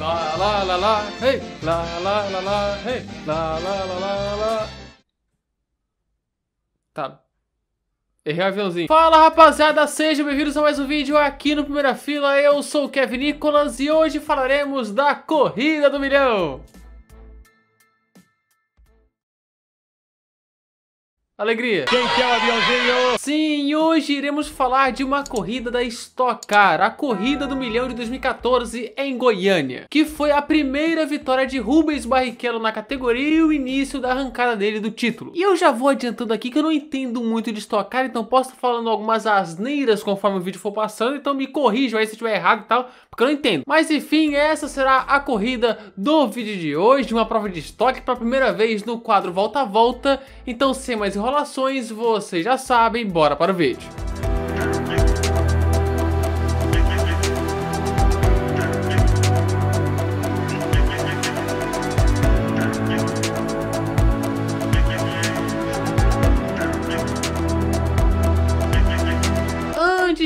La la la la, hey! La la la la, hey! La la la la! lá. Tá. Errei o aviãozinho. Fala rapaziada, sejam bem-vindos a mais um vídeo aqui no Primeira Fila. Eu sou o Kevin Nicolas e hoje falaremos da Corrida do Milhão. Alegria! Quem quer o aviãozinho? Sim, hoje iremos falar de uma corrida da Stock Car, a corrida do milhão de 2014 em Goiânia, que foi a primeira vitória de Rubens Barrichello na categoria e o início da arrancada dele do título. E eu já vou adiantando aqui que eu não entendo muito de Stock Car, então posso estar falando algumas asneiras conforme o vídeo for passando, então me corrija, aí se estiver errado e tal, porque eu não entendo. Mas enfim, essa será a corrida do vídeo de hoje, uma prova de estoque para primeira vez no quadro Volta a Volta, então sem mais enrolação, enrolações, vocês já sabem, bora para o vídeo.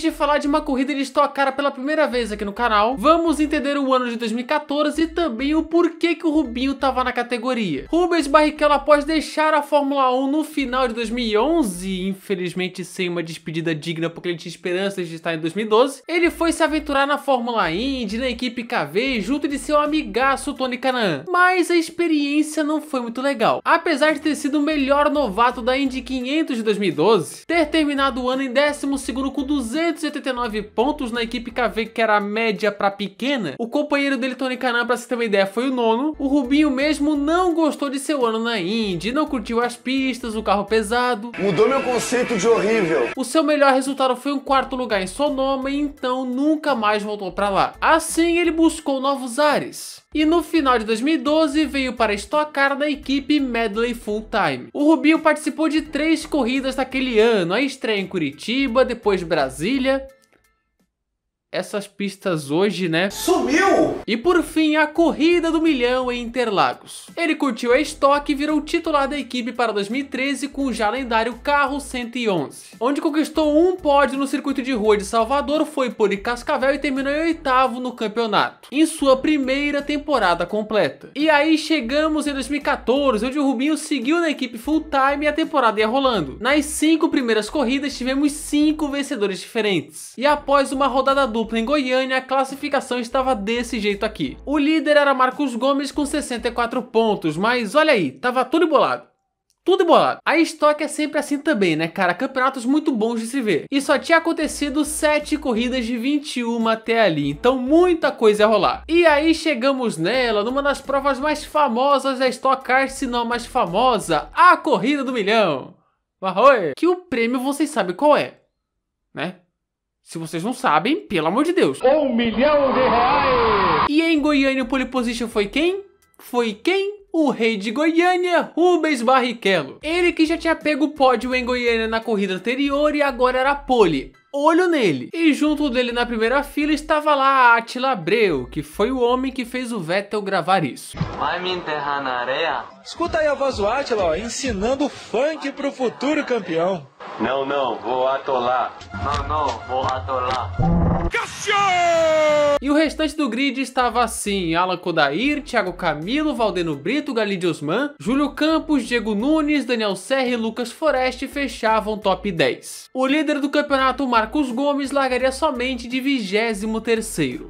antes de falar de uma corrida de Stock Car pela primeira vez aqui no canal, vamos entender o ano de 2014 e também o porquê que o Rubinho tava na categoria. Rubens Barrichello, após deixar a Fórmula 1 no final de 2011, infelizmente sem uma despedida digna porque ele tinha esperanças de estar em 2012, ele foi se aventurar na Fórmula Indy, na equipe KV, junto de seu amigaço Tony Canaan. Mas a experiência não foi muito legal. Apesar de ter sido o melhor novato da Indy 500 de 2012, ter terminado o ano em 12º com 200 289 pontos na equipe KV, que era média para pequena. O companheiro dele, Tony Canan, para você ter uma ideia, foi o nono. O Rubinho mesmo não gostou de seu ano na Indy, não curtiu as pistas, o carro pesado. Mudou meu conceito de horrível. O seu melhor resultado foi um quarto lugar em Sonoma, então nunca mais voltou para lá. Assim, ele buscou novos ares. E no final de 2012 veio para estocar na equipe Medley Full Time. O Rubinho participou de três corridas naquele ano, a estreia em Curitiba, depois Brasília essas pistas hoje, né? Sumiu! E por fim, a corrida do milhão em Interlagos. Ele curtiu a estoque e virou titular da equipe para 2013 com o já lendário Carro 111, onde conquistou um pódio no circuito de rua de Salvador, foi por Cascavel e terminou em oitavo no campeonato, em sua primeira temporada completa. E aí chegamos em 2014, onde o Rubinho seguiu na equipe full-time e a temporada ia rolando. Nas cinco primeiras corridas, tivemos cinco vencedores diferentes. E após uma rodada dupla em Goiânia, a classificação estava desse jeito aqui. O líder era Marcos Gomes com 64 pontos, mas olha aí, tava tudo embolado tudo embolado. A estoque é sempre assim também, né, cara? Campeonatos muito bons de se ver. E só tinha acontecido 7 corridas de 21 até ali, então muita coisa a rolar. E aí chegamos nela, numa das provas mais famosas da Stock Car, se não mais famosa, a Corrida do Milhão. oi. Que o prêmio vocês sabem qual é, né? Se vocês não sabem, pelo amor de Deus. Um milhão de reais! E em Goiânia o pole position foi quem? Foi quem? o rei de Goiânia, Rubens Barrichello. Ele que já tinha pego o pódio em Goiânia na corrida anterior e agora era pole olho nele. E junto dele na primeira fila estava lá Attila Abreu, que foi o homem que fez o Vettel gravar isso. Vai me enterrar na areia? Escuta aí a voz do Attila, ó, ensinando funk pro futuro campeão. Não, não, vou atolar. Não, não, vou atolar. E o restante do grid estava assim: Alan Kodair, Thiago Camilo, Valdeno Brito, Galídio Osman, Júlio Campos, Diego Nunes, Daniel Serra e Lucas Forest fechavam top 10. O líder do campeonato, Marcos Gomes largaria somente de 23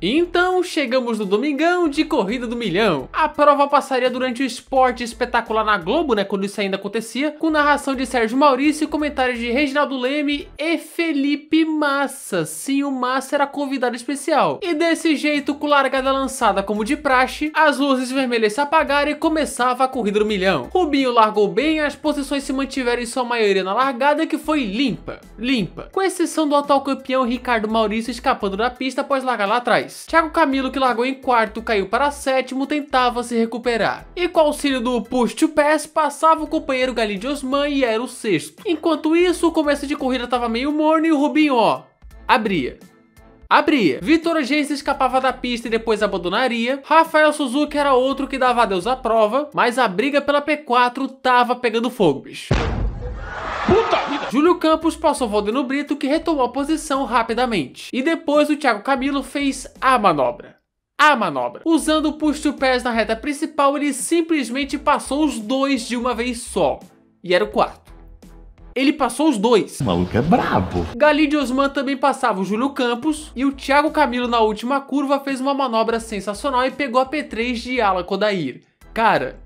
Então chegamos no domingão de Corrida do Milhão. A prova passaria durante o esporte espetacular na Globo, né, quando isso ainda acontecia, com narração de Sérgio Maurício, comentários de Reginaldo Leme e Felipe Massa. Sim, o Massa era convidado especial. E desse jeito, com largada lançada como de praxe, as luzes vermelhas se apagaram e começava a Corrida do Milhão. Rubinho largou bem, as posições se mantiveram em sua maioria na largada, que foi limpa, limpa, com exceção do volta ao campeão Ricardo Maurício escapando da pista após largar lá atrás. Thiago Camilo, que largou em quarto, caiu para sétimo, tentava se recuperar. E com o auxílio do push to pass, passava o companheiro Galinho de Osman e era o sexto. Enquanto isso, o começo de corrida estava meio morno e o Rubinho, ó, abria abria. Vitor Gens escapava da pista e depois abandonaria. Rafael Suzuki era outro que dava adeus à prova, mas a briga pela P4 tava pegando fogo, bicho. Puta vida! Júlio Campos passou Valdeno Brito, que retomou a posição rapidamente. E depois o Thiago Camilo fez a manobra a manobra. Usando o push-to-pass na reta principal, ele simplesmente passou os dois de uma vez só. E era o quarto. Ele passou os dois. O maluco é brabo. Galídio Osman também passava o Júlio Campos. E o Thiago Camilo na última curva fez uma manobra sensacional e pegou a P3 de Ala Kodair. Cara,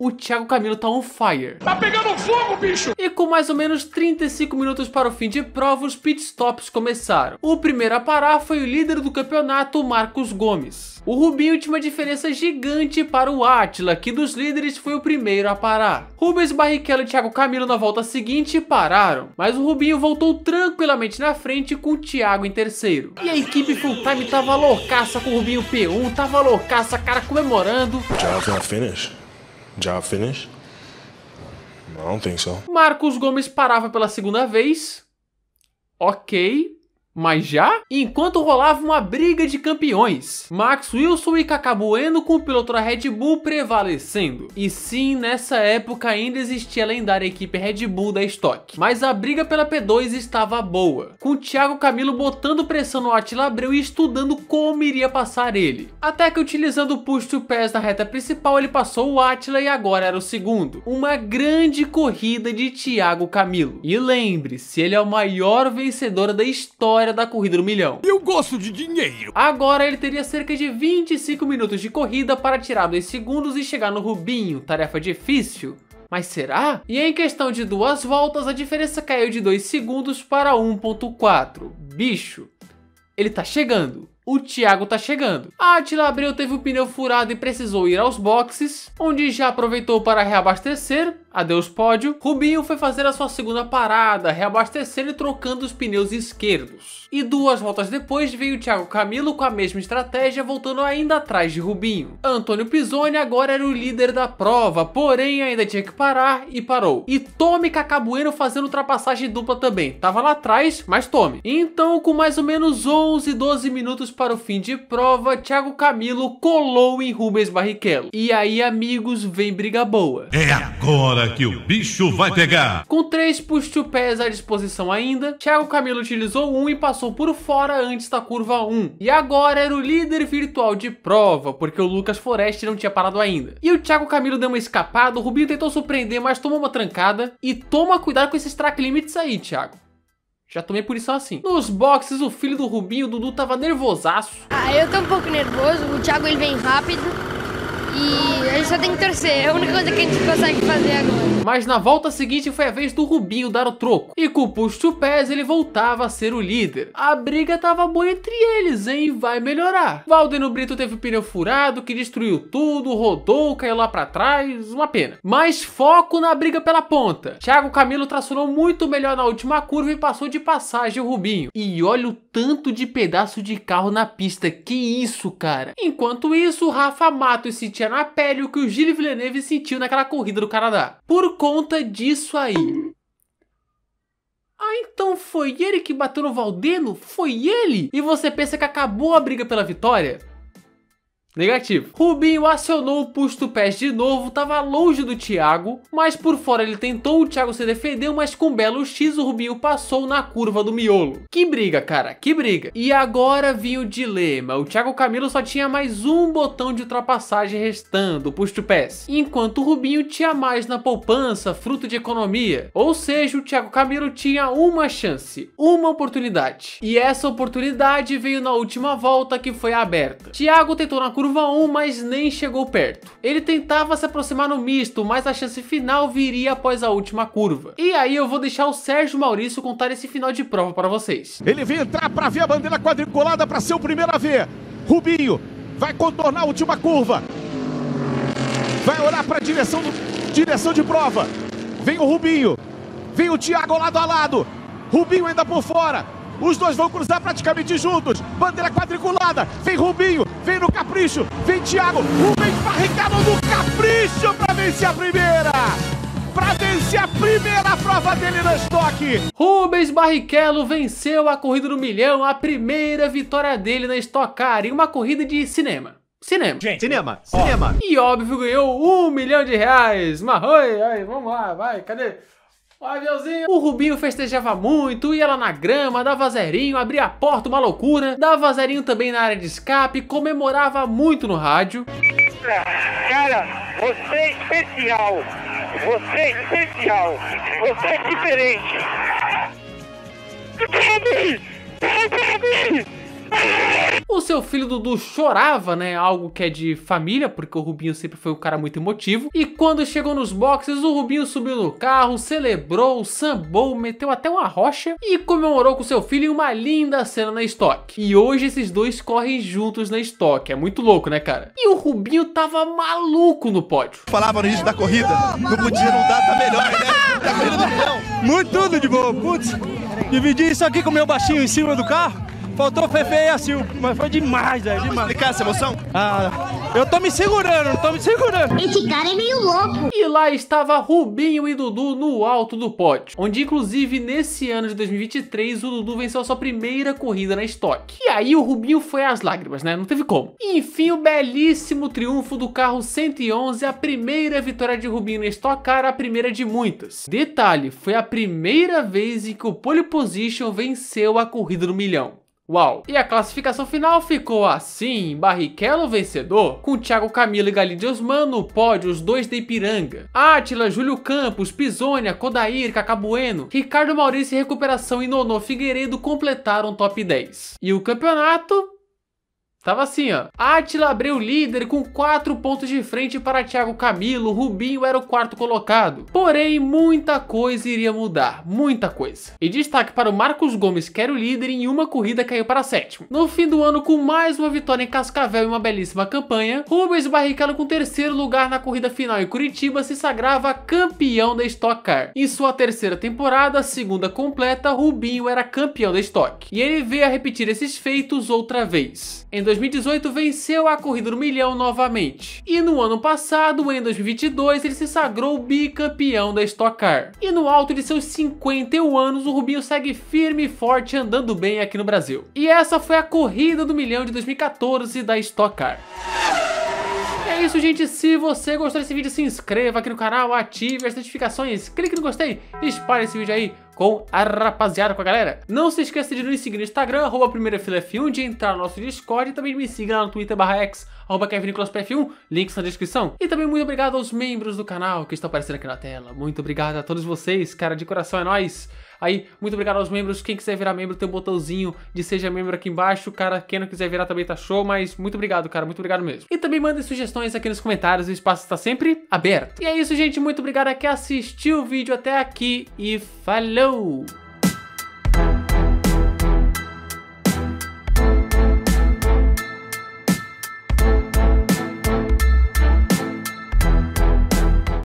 o Thiago Camilo tá on fire. Tá pegando fogo, bicho! E com mais ou menos 35 minutos para o fim de prova, os pitstops começaram. O primeiro a parar foi o líder do campeonato, Marcos Gomes. O Rubinho tinha uma diferença gigante para o Átila, que dos líderes foi o primeiro a parar. Rubens Barrichello e Thiago Camilo na volta seguinte pararam, mas o Rubinho voltou tranquilamente na frente com o Thiago em terceiro. E a equipe full time tava loucaça com o Rubinho P1, tava loucaça, cara comemorando. Jonathan, finish. Job finish? Não, don't think so. Marcos Gomes parava pela segunda vez. Ok. Mas já? Enquanto rolava uma briga de campeões, Max Wilson e Kaká com o piloto da Red Bull prevalecendo. E sim, nessa época ainda existia a lendária equipe Red Bull da Stock. Mas a briga pela P2 estava boa, com Thiago Camilo botando pressão no Attila Abreu e estudando como iria passar ele. Até que utilizando o push to pass na reta principal ele passou o Attila e agora era o segundo. Uma grande corrida de Thiago Camilo. E lembre-se, ele é o maior vencedor da história da corrida do milhão. Eu gosto de dinheiro. Agora ele teria cerca de 25 minutos de corrida para tirar dois segundos e chegar no Rubinho, tarefa difícil. Mas será? E em questão de duas voltas, a diferença caiu de 2 segundos para 1.4. Bicho, ele tá chegando. O Thiago tá chegando. A Atila Abreu teve o pneu furado e precisou ir aos boxes, onde já aproveitou para reabastecer, Adeus pódio, Rubinho foi fazer a sua segunda parada, reabastecendo e trocando os pneus esquerdos. E duas voltas depois veio Thiago Camilo com a mesma estratégia, voltando ainda atrás de Rubinho. Antônio Pisoni agora era o líder da prova, porém ainda tinha que parar e parou. E Tome Cacabueno fazendo ultrapassagem dupla também, tava lá atrás, mas Tome. Então com mais ou menos 11, 12 minutos para o fim de prova, Thiago Camilo colou em Rubens Barrichello. E aí amigos, vem briga boa. É agora! hora que o bicho vai pegar. Com três push-to-pés à disposição ainda, Thiago Camilo utilizou um e passou por fora antes da curva 1. E agora era o líder virtual de prova, porque o Lucas Foreste não tinha parado ainda. E o Thiago Camilo deu uma escapada, o Rubinho tentou surpreender, mas tomou uma trancada. E toma cuidado com esses track limits aí, Thiago. Já tomei punição assim. Nos boxes, o filho do Rubinho, o Dudu, tava nervosaço. Ah, eu tô um pouco nervoso. O Thiago, ele vem rápido. E a gente só tem que torcer, é a única coisa que a gente consegue fazer agora. Mas na volta seguinte foi a vez do Rubinho dar o troco. E com o to pés ele voltava a ser o líder. A briga tava boa entre eles, hein? vai melhorar. Valdeno Brito teve o pneu furado, que destruiu tudo, rodou, caiu lá pra trás, uma pena. Mas foco na briga pela ponta. Thiago Camilo tracionou muito melhor na última curva e passou de passagem o Rubinho. E olha o tanto de pedaço de carro na pista, que isso, cara. Enquanto isso, Rafa Mato e City sentia na pele o que o Gilles Villeneuve sentiu naquela corrida do Canadá. Por conta disso aí. Ah, então foi ele que bateu no Valdeno? Foi ele? E você pensa que acabou a briga pela vitória? Negativo. Rubinho acionou o push do pés de novo, tava longe do Thiago, mas por fora ele tentou, o Thiago se defendeu, mas com belo X o Rubinho passou na curva do miolo. Que briga, cara, que briga. E agora vinha o dilema, o Thiago Camilo só tinha mais um botão de ultrapassagem restando, o push do pés, enquanto o Rubinho tinha mais na poupança, fruto de economia. Ou seja, o Thiago Camilo tinha uma chance, uma oportunidade. E essa oportunidade veio na última volta que foi aberta. Thiago tentou na curva curva 1, mas nem chegou perto. Ele tentava se aproximar no misto, mas a chance final viria após a última curva. E aí eu vou deixar o Sérgio Maurício contar esse final de prova para vocês. Ele vem entrar para ver a bandeira quadriculada para ser o primeiro a ver. Rubinho vai contornar a última curva. Vai olhar para a direção, do... direção de prova. Vem o Rubinho. Vem o Thiago lado a lado. Rubinho ainda por fora. Os dois vão cruzar praticamente juntos. Bandeira quadriculada. Vem Rubinho. Vem no capricho, vem Thiago. Rubens Barrichello no capricho para vencer a primeira. Para vencer a primeira prova dele no estoque. Rubens Barrichello venceu a corrida do milhão, a primeira vitória dele na Stock Car em uma corrida de cinema. Cinema. Gente, cinema, ó. cinema. E óbvio ganhou um milhão de reais. oi, oi, vamos lá, vai, cadê? O aviãozinho. O Rubinho festejava muito, ia lá na grama, dava zerinho, abria a porta, uma loucura. Dava zerinho também na área de escape, comemorava muito no rádio. Cara, você é especial. Você é especial. Você é diferente. Parabéns! É Parabéns! seu filho Dudu chorava, né? Algo que é de família, porque o Rubinho sempre foi um cara muito emotivo. E quando chegou nos boxes, o Rubinho subiu no carro, celebrou, sambou, meteu até uma rocha e comemorou com seu filho em uma linda cena na estoque. E hoje esses dois correm juntos na estoque. É muito louco, né, cara? E o Rubinho tava maluco no pódio. Falava no início da corrida, não podia não dar, tá melhor, né? Tá corrida do Muito tudo de boa, putz. Dividir isso aqui com o meu baixinho em cima do carro. Faltou Fefe e a Sil, mas foi demais, velho. Demais. Explicar essa emoção? Ah, eu tô me segurando, tô me segurando. Esse cara é meio louco. E lá estava Rubinho e Dudu no alto do pote, onde inclusive nesse ano de 2023 o Dudu venceu a sua primeira corrida na estoque. E aí o Rubinho foi às lágrimas, né? Não teve como. E, enfim, o belíssimo triunfo do carro 111, a primeira vitória de Rubinho na Stock Car, a primeira de muitas. Detalhe, foi a primeira vez em que o pole position venceu a corrida no milhão. Uau! E a classificação final ficou assim, Barrichello vencedor, com Thiago Camilo e Galídio Osmano, no pódio, os dois de Ipiranga. Átila, Júlio Campos, Pisonia, Kodair, Cacabueno, Ricardo Maurício e Recuperação e Nonô Figueiredo completaram top 10. E o campeonato Tava assim, ó. Atila abriu líder com 4 pontos de frente para Thiago Camilo, Rubinho era o quarto colocado. Porém, muita coisa iria mudar, muita coisa. E destaque para o Marcos Gomes, que era o líder em uma corrida caiu para sétimo. No fim do ano, com mais uma vitória em Cascavel e uma belíssima campanha, Rubens Barrichello com terceiro lugar na corrida final em Curitiba se sagrava campeão da Stock Car. Em sua terceira temporada, segunda completa, Rubinho era campeão da Stock. E ele veio a repetir esses feitos outra vez. Em 2018 venceu a corrida do milhão novamente. E no ano passado, em 2022, ele se sagrou bicampeão da Stock Car. E no alto de seus 51 anos, o Rubinho segue firme e forte andando bem aqui no Brasil. E essa foi a corrida do milhão de 2014 da Stock Car. É isso, gente. Se você gostou desse vídeo, se inscreva aqui no canal, ative as notificações, clique no gostei e espalhe esse vídeo aí com a rapaziada, com a galera. Não se esqueça de nos seguir no Instagram, arroba primeirafilaf1, de entrar no nosso Discord e também me siga lá no Twitter, barra X, arroba pf 1 links na descrição. E também muito obrigado aos membros do canal que estão aparecendo aqui na tela. Muito obrigado a todos vocês, cara, de coração é nóis. Aí, muito obrigado aos membros. Quem quiser virar membro, tem um botãozinho de seja membro aqui embaixo. Cara, quem não quiser virar também tá show, mas muito obrigado, cara. Muito obrigado mesmo. E também mandem sugestões aqui nos comentários. O espaço está sempre aberto. E é isso, gente. Muito obrigado a quem assistiu o vídeo até aqui e falou!